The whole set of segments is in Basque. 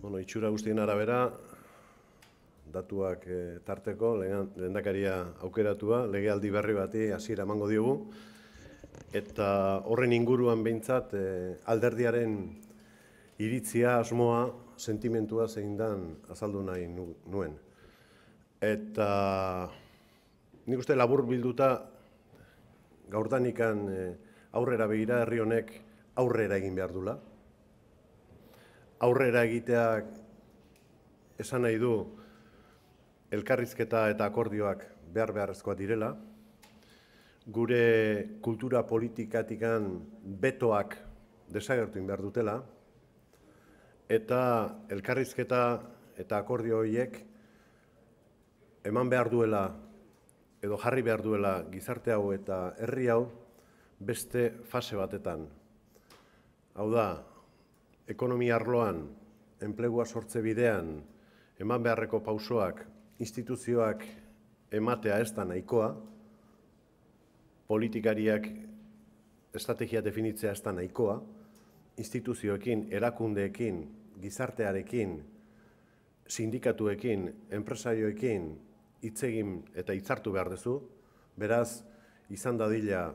Bueno, itxura guztien arabera, datuak eh, tarteko, tarteko, lehendakaria aukeratua, legealdi berri bati hasiera emango diogu, eta horren inguruan behintzat eh, alderdiaren iritzia, asmoa, sentimentua zein dan azaldu nahi nuen. Eta nik uste labur bilduta gaurdanikan eh, aurrera begira herri honek aurrera egin behar dula, aurrera egiteak esan nahi du elkarrizketa eta akordioak behar beharrezkoa direla, gure kultura politikatikan betoak desagertuin behar dutela, eta elkarrizketa eta akordio horiek eman behar duela edo jarri behar duela gizarte hau eta herri hau beste fase batetan. Hau da, ekonomia arloan, enplegua sortze bidean, eman beharreko pausoak, instituzioak ematea ez da nahikoa, politikariak estrategia definitzea ez da nahikoa, instituzioekin, erakundeekin, gizartearekin, sindikatuekin, enpresarioekin, itzegin eta itzartu behar dezu, beraz, izan dadila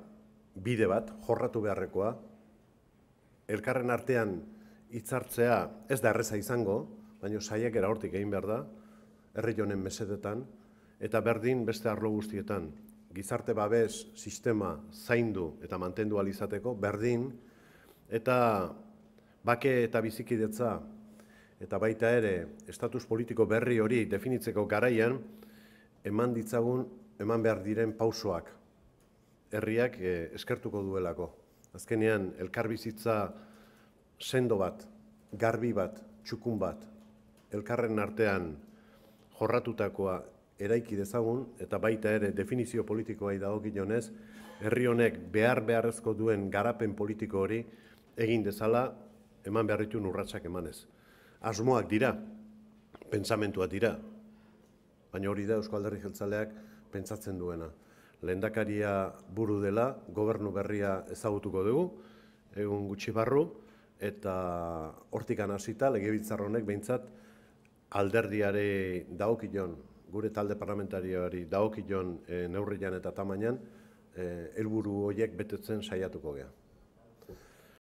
bide bat, jorratu beharrekoa, elkarren artean hitzartzea ez da erreza izango, baina saiek era hortik egin behar da, herri honen mesetetan, eta berdin beste arlo guztietan, gizarte babes sistema zaindu eta mantendu alizateko, berdin, eta bake eta bizikidetza, eta baita ere, estatus politiko berri hori definitzeko garaian, eman ditzagun, eman behar diren pausoak, herriak eh, eskertuko duelako. Azkenean, elkarbizitza bizitza, sendo bat, garbi bat, txukun bat, elkarren artean jorratutakoa eraiki dezagun, eta baita ere definizio politikoa idago gionez, herri honek behar beharrezko duen garapen politiko hori egin dezala eman beharritu urratsak emanez. Asmoak dira, pentsamentuak dira, baina hori da Euskal Derri Jeltzaleak pentsatzen duena. Lehendakaria buru dela, gobernu berria ezagutuko dugu, egun gutxi barru, eta hortikan hasita legebiltzar honek behintzat alderdiare dagokion gure talde parlamentarioari dagokion e, neurrian eta tamainan eh, helburu e, horiek betetzen saiatuko gea.